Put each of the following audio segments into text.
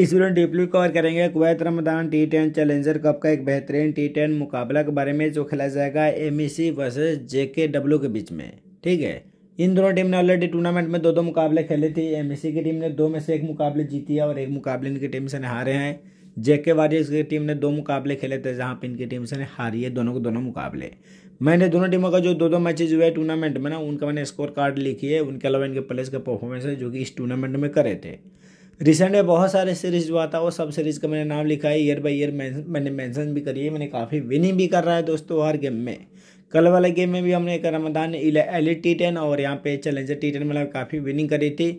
इस video deeply cover करेंगे Kuwait Ramadan T ten challenger cup का एक बेहतरीन टी टेन मुकाबला के बारे में जो खेला जाएगा एम ई सी वर्सेज जे के डब्ल्यू के बीच में ठीक है इन दोनों टीम ने ऑलरेडी टूर्नामेंट में दो दो मुकाबले खेले थे एम ई सी की टीम ने दो में से एक मुकाबले जीती है और एक मुकाबले इनकी टीम से हारे हैं जेके वारियर्स की टीम ने दो मुकाबले खेले थे जहां पर इनकी टीम से हारी है दोनों के दोनों मुकाबले मैंने दोनों टीमों का जो दो दो मैचेज हुए टूर्नामेंट में ना उनका मैंने स्कोर कार्ड लिखी है उनके अलावा इनके प्लेस का परफॉर्मेंस है जो कि इस टूर्नामेंट में करे थे रिसेंट में बहुत सारे सीरीज जो आता था वो सब सीरीज का मैंने नाम लिखा है ईयर बाई ईयर मैंने मैंशन भी करी है मैंने काफ़ी विनिंग भी कर रहा है दोस्तों हर गेम में कल वाले गेम में भी हमने रमदान ई टी टेन और यहाँ पे चैलेंजर टी टेन मतलब काफ़ी विनिंग करी थी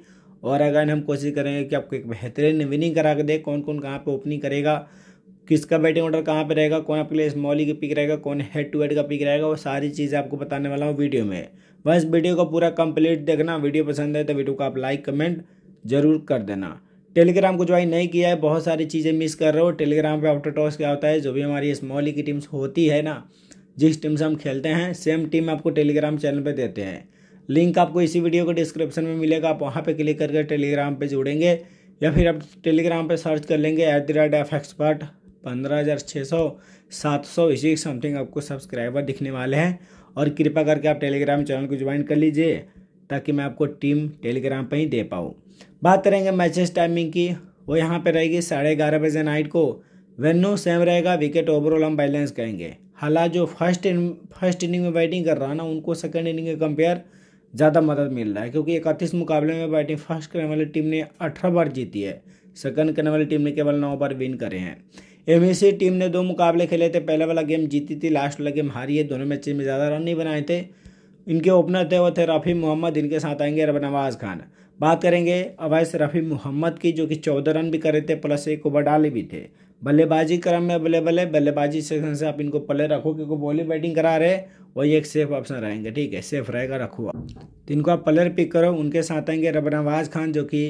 और अगर हम कोशिश करेंगे कि आपको एक बेहतरीन विनिंग करा के दे कौन कौन कहाँ पे ओपनिंग करेगा किसका बैटिंग ऑर्डर कहाँ पे रहेगा कौन आपके लिए स्मॉली की पिक रहेगा कौन हेड टू हेड का पिक रहेगा वो सारी चीज़ें आपको बताने वाला हूँ वीडियो में बस वीडियो को पूरा कंप्लीट देखना वीडियो पसंद है तो वीडियो को आप लाइक कमेंट ज़रूर कर देना टेलीग्राम को ज्वाइन नहीं किया है बहुत सारी चीज़ें मिस कर रहे हो टेलीग्राम पे आउटर टॉस क्या होता है जो भी हमारी स्मॉल की टीम्स होती है ना जिस टीम से हम खेलते हैं सेम टीम आपको टेलीग्राम चैनल पे देते हैं लिंक आपको इसी वीडियो के डिस्क्रिप्शन में मिलेगा आप वहाँ पर क्लिक करके टेलीग्राम पर जुड़ेंगे या फिर आप टेलीग्राम पर सर्च कर लेंगे एट द रेट एक्सपर्ट पंद्रह हज़ार छः सौ सात सौ इसी समथिंग आपको सब्सक्राइबर दिखने वाले हैं और कृपा करके आप टेलीग्राम चैनल को ज्वाइन कर लीजिए ताकि मैं आपको टीम टेलीग्राम पर ही दे पाऊँ बात करेंगे मैचेस टाइमिंग की वो यहाँ पे रहेगी साढ़े ग्यारह बजे नाइट को वेन्यू सेम रहेगा विकेट ओवरऑल हम बैलेंस करेंगे हालांकि जो फर्स्ट इन फर्स्ट इनिंग में बैटिंग कर रहा है ना उनको सेकेंड इनिंग के कंपेयर ज़्यादा मदद मिल रहा है क्योंकि इकतीस मुकाबले में बैटिंग फर्स्ट करने वाली टीम ने अठारह बार जीती है सेकंड करने वाली टीम ने केवल नौ बार विन करे हैं एम टीम e ने दो मुकाबले खेले थे पहला वाला गेम जीती थी लास्ट वाला गेम हारी है दोनों मैचेज में ज़्यादा रन नहीं बनाए थे इनके ओपनर थे वो थे रफ़ी मोहम्मद इनके साथ आएंगे रब नवाज़ खान बात करेंगे अवैस रफ़ी मोहम्मद की जो कि चौदह रन भी करे थे प्लस एक ओवर डाले भी थे बल्लेबाजी क्रम में अवेलेबल है बल्लेबाजी सेक्शन से आप इनको पले रखो क्योंकि बॉलिंग बैटिंग करा रहे वही एक सेफ ऑप्शन रहेंगे ठीक है सेफ रहेगा रखो तो इनको आप प्लेयर पिक करो उनके साथ आएंगे रबनवाज खान जो कि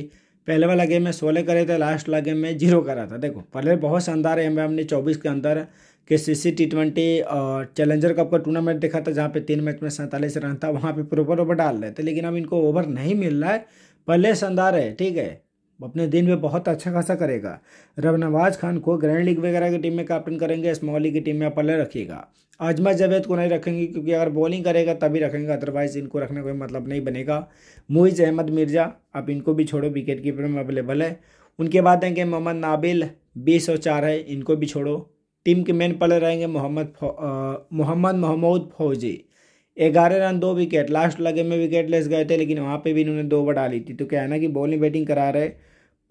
पहले वाला गेम में सोलह करे थे लास्ट वाला गेम में जीरो करा था देखो पहले बहुत शानदार एम हमने चौबीस के अंदर K C C T twenty और चैलेंजर कप का टूर्नामेंट देखा था जहाँ पे तीन मैच में सैंतालीस रन था वहाँ पे प्रॉपर ओवर डाल रहे थे लेकिन अब इनको ओवर नहीं मिल रहा है पहले शानदार है ठीक है अपने दिन में बहुत अच्छा खासा करेगा रबनवाज खान को ग्रैंड लीग वगैरह की टीम में कैप्टन करेंगे स्मॉल लीग की टीम में पल्ले रखिएगा आजमा जवेद को नहीं रखेंगे क्योंकि अगर बॉलिंग करेगा तभी रखेंगे अदरवाइज इनको रखने कोई मतलब नहीं बनेगा मुइज अहमद मिर्जा आप इनको भी छोड़ो विकेट कीपर में अवेलेबल है उनके बाद देंगे मोहम्मद नाबिल बीस और चार है इनको भी छोड़ो टीम के मेन प्लेयर रहेंगे मोहम्मद मोहम्मद मोहम्मद फौजी ग्यारह रन दो विकेट लास्ट लगे में विकेट लेस गए थे लेकिन वहाँ पे भी इन्होंने दो ओवर डाली थी तो क्या है ना कि बॉलिंग बैटिंग करा रहे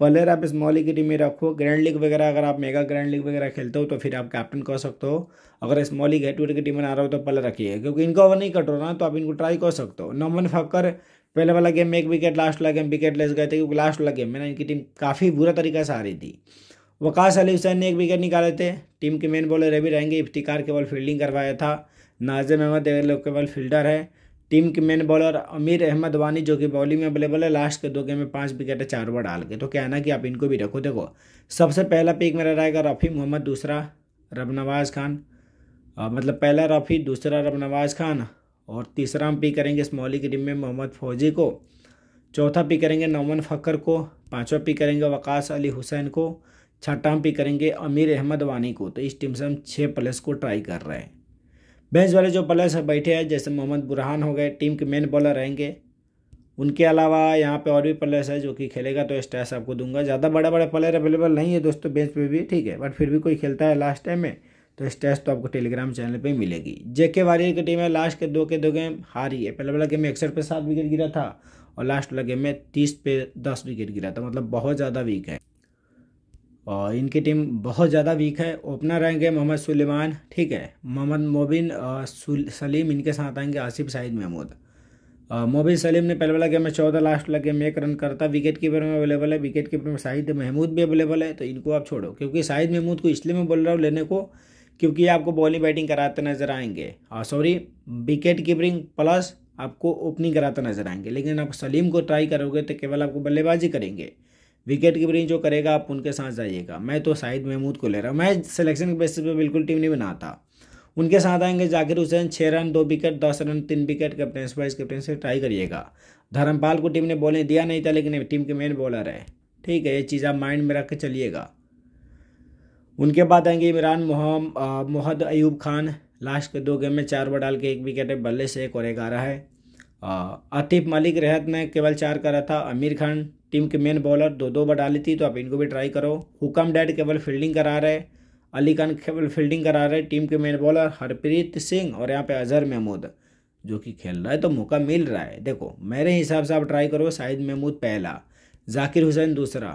प्लेयर आप स्मॉल की टीम में रखो ग्रैंड लीग वगैरह अगर आप मेगा ग्रैंड लीग वगैरह खेलते हो तो फिर आप कैप्टन कर सकते हो अगर स्मॉल लीग हेड की टीम में आ रहा हो तो पलर रखिए क्योंकि इनका ओवर नहीं कट रहा ना तो आप इनको ट्राई कर सकते हो नमन फक्कर पहले वाला गेम में एक विकेट लास्ट वाला गेम विकेट लेस गए थे क्योंकि लास्ट वाला गेम में ना इनकी टीम काफ़ी बुरा तरीके से आ रही थी वकास अली हुसैन ने एक विकेट निकाले थे टीम के मेन बॉलर रवि रहेंगे इफ्तिकार केवल फील्डिंग करवाया था नाजिम अहमद केवल फील्डर है टीम के मेन बॉलर अमीर अहमद वानी जो कि बॉलिंग में अवेलेबल है लास्ट के दो गेम में पाँच विकेट चार ओवर डाल के तो क्या है ना कि आप इनको भी रखो देखो सबसे पहला पिक मेरा रहेगा रफ़ी मोहम्मद दूसरा रबनवाज खान आ, मतलब पहला रफ़ी दूसरा रबनवाज खान और तीसरा हम पिक करेंगे स्मॉली की टीम में मोहम्मद फौजी को चौथा पिक करेंगे नमन फ़खर को पाँचवा पिक करेंगे वकास अली हुसैन को छठा पिक करेंगे अमीर अहमद वानी को तो इस टीम से हम छः प्लेस को ट्राई कर रहे हैं बेंच वाले जो प्लेयर्स बैठे हैं जैसे मोहम्मद बुरहान हो गए टीम के मेन बॉलर रहेंगे उनके अलावा यहाँ पे और भी प्लेयर्स है जो कि खेलेगा तो स्टैस आपको दूंगा ज़्यादा बड़ा बड़े प्लेयर अवेलेबल नहीं है दोस्तों बेंच पे भी ठीक है बट फिर भी कोई खेलता है लास्ट टाइम में तो स्टैस तो आपको टेलीग्राम चैनल पे मिलेगी जेके वारियर की टीम है लास्ट के दो के दो गेम हारी है पहले वाला गेम में इकसठ पे सात विकेट गिरा था और लास्ट वाला गेम में तीस पे दस विकेट गिरा था मतलब बहुत ज़्यादा वीक है और इनकी टीम बहुत ज़्यादा वीक है ओपनर आएंगे मोहम्मद सुलेमान ठीक है मोहम्मद मोबिन सलीम इनके साथ आएंगे आसिफ साइद महमूद मोबिन सलीम ने पहले वाला गेम में चौदह लास्ट वाला गेम में एक रन करता विकेट कीपर में अवेलेबल है विकेट कीपर में शाहिद महमूद भी अवेलेबल है तो इनको आप छोड़ो क्योंकि शाहिद महमूद को इसलिए मैं बोल रहा हूँ लेने को क्योंकि आपको बॉलिंग बैटिंग कराते नजर आएंगे सॉरी विकेट कीपरिंग प्लस आपको ओपनिंग कराते नजर आएंगे लेकिन आप सलीम को ट्राई करोगे तो केवल आपको बल्लेबाजी करेंगे विकेट कीपरिंग जो करेगा आप उनके साथ जाइएगा मैं तो शाहिद महमूद को ले रहा हूँ मैं सिलेक्शन के बेसिस पे बिल्कुल टीम नहीं बनाता उनके साथ आएंगे जाकिर हुसैन छः रन दो विकेट दस रन तीन विकेट कैप्टनस वाइस से ट्राई करिएगा धर्मपाल को टीम ने बॉलिंग दिया नहीं था लेकिन टीम के मेन बॉलर है ठीक है ये चीज़ आप माइंड में रख के चलिएगा उनके बाद आएंगे इमरान मोहम्मद अयूब खान लास्ट के दो गेम में चार ओवर डाल के एक विकेट है बल्ले से एक और ग्यारह है आतिफ मलिक रेहत ने केवल चार करा था आमिर खान टीम के मेन बॉलर दो दो बार डाली थी तो आप इनको भी ट्राई करो हुकम डैड केवल फील्डिंग करा रहे अली खान केवल फील्डिंग करा रहे टीम के मेन बॉलर हरप्रीत सिंह और यहाँ पे अजहर महमूद जो कि खेल रहा है तो मौका मिल रहा है देखो मेरे हिसाब से आप ट्राई करो शाहिद महमूद पहला जाकिर हुसैन दूसरा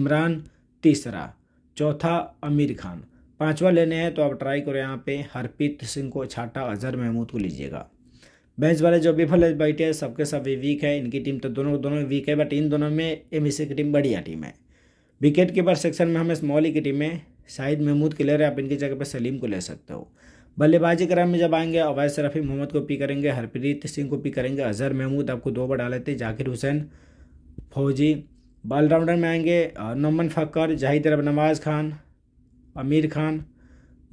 इमरान तीसरा चौथा आमिर खान पांचवा लेने हैं तो आप ट्राई करो यहाँ पे हरप्रीत सिंह को छाटा अजहर महमूद को लीजिएगा बेंच वाले जो भी विफल बैठे हैं सबके सब भी वीक है इनकी टीम तो दोनों दोनों वीक है बट इन दोनों में एम की टीम बढ़िया टीम है विकेट कीपर सेक्शन में हमें स्मॉली की टीम है शाहिद महमूद क्लियर है आप इनकी जगह पर सलीम को ले सकते हो बल्लेबाजी क्रम में जब आएंगे अवैध शरफी मोहम्मद को पी करेंगे हरप्रीत सिंह को पी करेंगे अजहर महमूद आपको दो बढ़ा डाले थे जाकिर हुसैन फौजी ऑलराउंडर में आएंगे नमन फकर जाहिद रब नवाज खान आमिर खान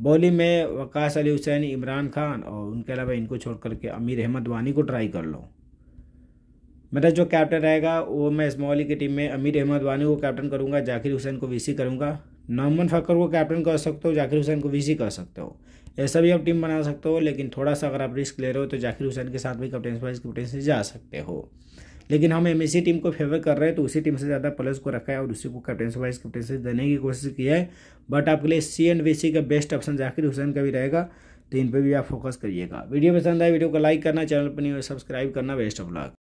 बॉलिंग में वकास अली हुसैन इमरान खान और उनके अलावा इनको छोड़ करके अमीर अहमद वानी को ट्राई कर लो मेरा जो कैप्टन रहेगा वो मैं स्मॉली की टीम में अमीर अहमद वानी को कैप्टन करूँगा जाकिर हुसैन को वीसी करूँगा नमन फ़कर को कैप्टन कर सकते हो जाकिर हुसैन को वीसी कर सकते हो ऐसा भी आप टीम बना सकते हो लेकिन थोड़ा सा अगर आप रिस्क ले रहे हो तो जाकिर हुसैन के साथ भी कैप्टन वाइज कैप्टनसी जा सकते हो लेकिन हम एम टीम को फेवर कर रहे हैं तो उसी टीम से ज़्यादा प्लस को रखा है और उसी को से वाइस से देने की कोशिश की है बट आपके लिए सी एंड सी का बेस्ट ऑप्शन जाकिर हुसैन का भी रहेगा तो इन पर भी आप फोकस करिएगा वीडियो पसंद आए वीडियो को लाइक करना चैनल पर नहीं सब्सक्राइब करना बेस्ट ऑफ लॉक